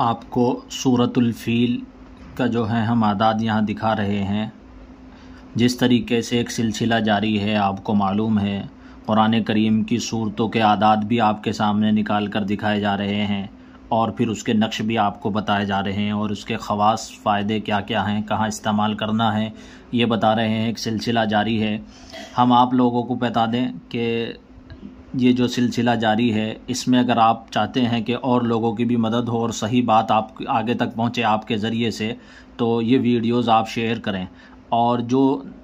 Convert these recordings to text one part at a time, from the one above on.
आपको सूरतुल्फ़ील का जो है हम आदाद यहाँ दिखा रहे हैं जिस तरीके से एक सिलसिला जारी है आपको मालूम है कुरान करीम की सूरतों के आदाद भी आपके सामने निकाल कर दिखाए जा रहे हैं और फिर उसके नक्श भी आपको बताए जा रहे हैं और उसके ख़वास फ़ायदे क्या क्या हैं कहाँ इस्तेमाल करना है ये बता रहे हैं एक सिलसिला जारी है हम आप लोगों को बता दें कि ये जो सिलसिला जारी है इसमें अगर आप चाहते हैं कि और लोगों की भी मदद हो और सही बात आप आगे तक पहुँचे आपके ज़रिए से तो ये वीडियोज़ आप शेयर करें और जो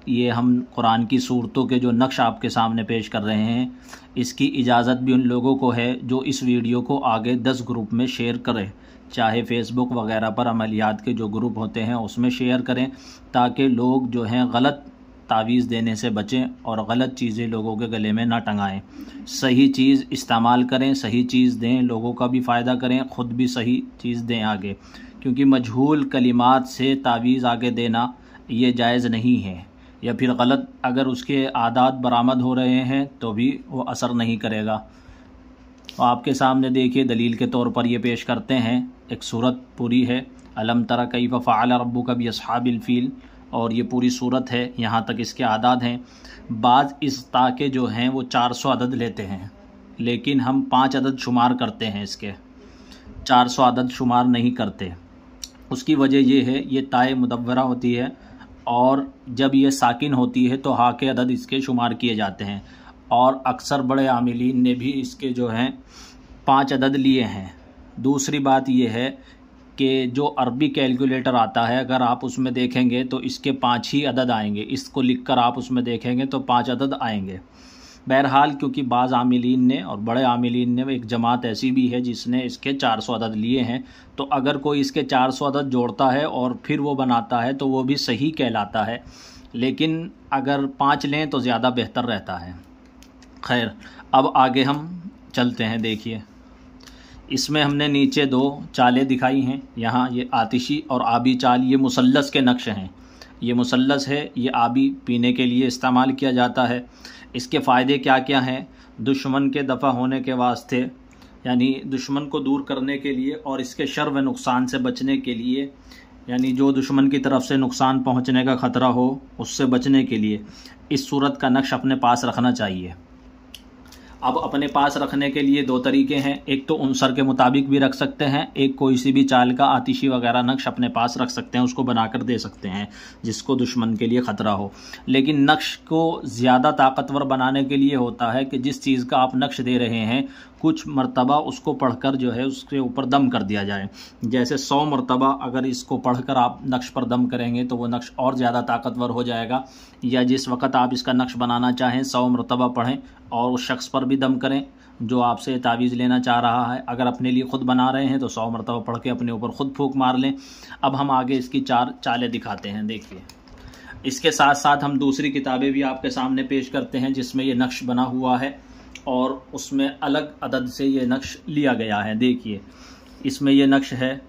ये हम कुरान की सूरतों के जो नक्श आपके सामने पेश कर रहे हैं इसकी इजाज़त भी उन लोगों को है जो इस वीडियो को आगे दस ग्रुप में शेयर करें चाहे फेसबुक वगैरह पर अमलियात के जो ग्रुप होते हैं उसमें शेयर करें ताकि लोग जो हैं गलत तावीज़ देने से बचें और गलत चीज़ें लोगों के गले में ना टंगाएं सही चीज़ इस्तेमाल करें सही चीज़ दें लोगों का भी फ़ायदा करें ख़ुद भी सही चीज़ दें आगे क्योंकि मजहूल कलिमात से तावीज़ आगे देना ये जायज़ नहीं है या फिर गलत अगर उसके आदात बरामद हो रहे हैं तो भी वो असर नहीं करेगा तो आपके सामने देखिए दलील के तौर पर यह पेश करते हैं एक सूरत पूरी है अलम तरा कई फ़ाल रबू कभी असहाबिलफ़ील और ये पूरी सूरत है यहाँ तक इसके आदाद हैं बाज़ इस ताक़े जो हैं वो 400 अदद लेते हैं लेकिन हम पाँच अदद शुमार करते हैं इसके 400 अदद शुमार नहीं करते उसकी वजह ये है ये ताए मुदवरा होती है और जब ये साकिन होती है तो हा के अदद इसके शुमार किए जाते हैं और अक्सर बड़े आमिलीन ने भी इसके जो हैं पाँच अदद लिए हैं दूसरी बात यह है के जो अरबी कैलकुलेटर आता है अगर आप उसमें देखेंगे तो इसके पाँच ही अदद आएंगे इसको लिख कर आप उसमें देखेंगे तो पाँच अदद आएंगे बहरहाल क्योंकि बाज़ आमिलीन ने और बड़े आमिलीन ने एक जमात ऐसी भी है जिसने इसके 400 अदद लिए हैं तो अगर कोई इसके 400 अदद जोड़ता है और फिर वो बनाता है तो वो भी सही कहलाता है लेकिन अगर पाँच लें तो ज़्यादा बेहतर रहता है खैर अब आगे हम चलते हैं देखिए इसमें हमने नीचे दो चालें दिखाई हैं यहाँ ये आतिशी और आबी चाल ये मुसलस के नक्श हैं ये मुसलस है ये आबी पीने के लिए इस्तेमाल किया जाता है इसके फ़ायदे क्या क्या हैं दुश्मन के दफ़ा होने के वास्ते यानी दुश्मन को दूर करने के लिए और इसके शर व नुकसान से बचने के लिए यानी जो दुश्मन की तरफ से नुकसान पहुंचने का ख़तरा हो उससे बचने के लिए इस सूरत का नक्श अपने पास रखना चाहिए अब अपने पास रखने के लिए दो तरीके हैं एक तो उनसर के मुताबिक भी रख सकते हैं एक कोई सी भी चाल का आतिशी वगैरह नक्श अपने पास रख सकते हैं उसको बनाकर दे सकते हैं जिसको दुश्मन के लिए ख़तरा हो लेकिन नक्श को ज़्यादा ताकतवर बनाने के लिए होता है कि जिस चीज़ का आप नक्श दे रहे हैं कुछ मरतबा उसको पढ़कर जो है उसके ऊपर दम कर दिया जाए जैसे सौ मरतबा अगर इसको पढ़कर आप नक्श पर दम करेंगे तो वो नक्श और ज़्यादा ताकतवर हो जाएगा या जिस वक्त आप इसका नक्श बनाना चाहें सौ मरतबा पढ़ें और उस शख्स पर भी दम करें जो आपसे तावीज़ लेना चाह रहा है अगर अपने लिए ख़ुद बना रहे हैं तो सौ मरतबा पढ़ के अपने ऊपर ख़ुद फूक मार लें अब हम आगे इसकी चार चालें दिखाते हैं देखिए इसके साथ साथ हम दूसरी किताबें भी आपके सामने पेश करते हैं जिसमें ये नक्श बना हुआ है और उसमें अलग अदद से ये नक्श लिया गया है देखिए इसमें ये नक्श है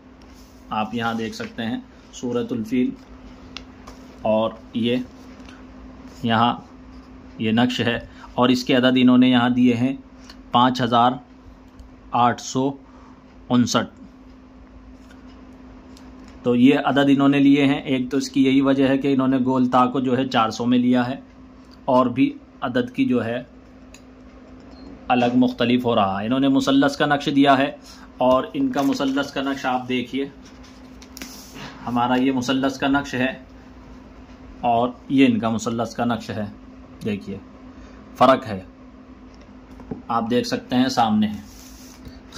आप यहाँ देख सकते हैं सूरतुलफील और ये यहाँ ये नक्श है और इसके अदद इन्होंने यहाँ दिए हैं पाँच हज़ार आठ सौ उनसठ तो ये अदद इन्होंने लिए हैं एक तो इसकी यही वजह है कि इन्होंने गोलता को जो है चार सौ में लिया है और भी अदद की जो है अलग मुख्तलिफ हो रहा है इन्होंने मुसलस का नक्श दिया है और इनका मुसलस का नक्श आप देखिए हमारा ये मुसलस का नक्श है और ये इनका मुसलस का नक्श है देखिए फ़र्क है आप देख सकते हैं सामने है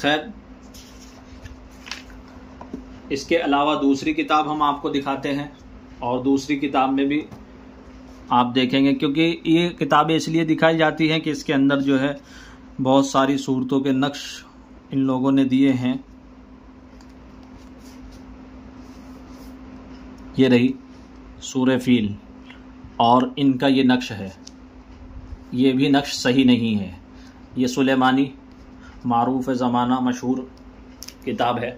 खैर इसके अलावा दूसरी किताब हम आपको दिखाते हैं और दूसरी किताब में भी आप देखेंगे क्योंकि ये किताबें इसलिए दिखाई जाती हैं कि इसके अंदर जो है बहुत सारी सूरतों के नक्श इन लोगों ने दिए हैं ये रही सूर फील और इनका ये नक्श है ये भी नक्श सही नहीं है ये सुलेमानी मरूफ़ ज़माना मशहूर किताब है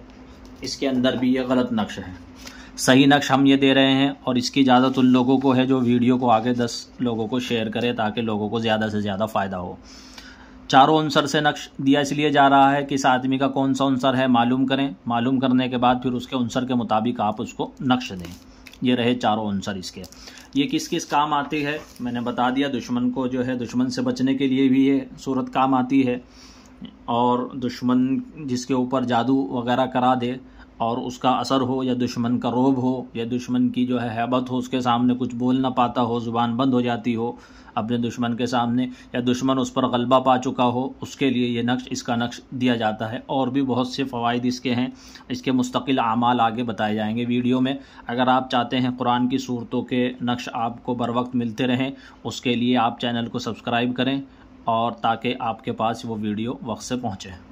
इसके अंदर भी ये गलत नक्श है सही नक्श हम ये दे रहे हैं और इसकी इजाज़त उन लोगों को है जो वीडियो को आगे दस लोगों को शेयर करें ताकि लोगों को ज़्यादा से ज़्यादा फ़ायदा हो चारों आंसर से नक्श दिया इसलिए जा रहा है कि इस आदमी का कौन सा आंसर है मालूम करें मालूम करने के बाद फिर उसके आंसर के मुताबिक आप उसको नक्श दें ये रहे चारों आंसर इसके ये किस किस काम आती है मैंने बता दिया दुश्मन को जो है दुश्मन से बचने के लिए भी ये सूरत काम आती है और दुश्मन जिसके ऊपर जादू वगैरह करा दे और उसका असर हो या दुश्मन का रोब हो या दुश्मन की जो है हैबत हो उसके सामने कुछ बोल ना पाता हो ज़ुबान बंद हो जाती हो अपने दुश्मन के सामने या दुश्मन उस पर गलबा पा चुका हो उसके लिए ये नक्श इसका नक्श दिया जाता है और भी बहुत से फ़वाद इसके हैं इसके मुस्तकिल अमाल आगे बताए जाएंगे वीडियो में अगर आप चाहते हैं कुरान की सूरतों के नक्श आपको बर वक्त मिलते रहें उसके लिए आप चैनल को सब्सक्राइब करें और ताकि आपके पास वो वीडियो वक्त से पहुँचें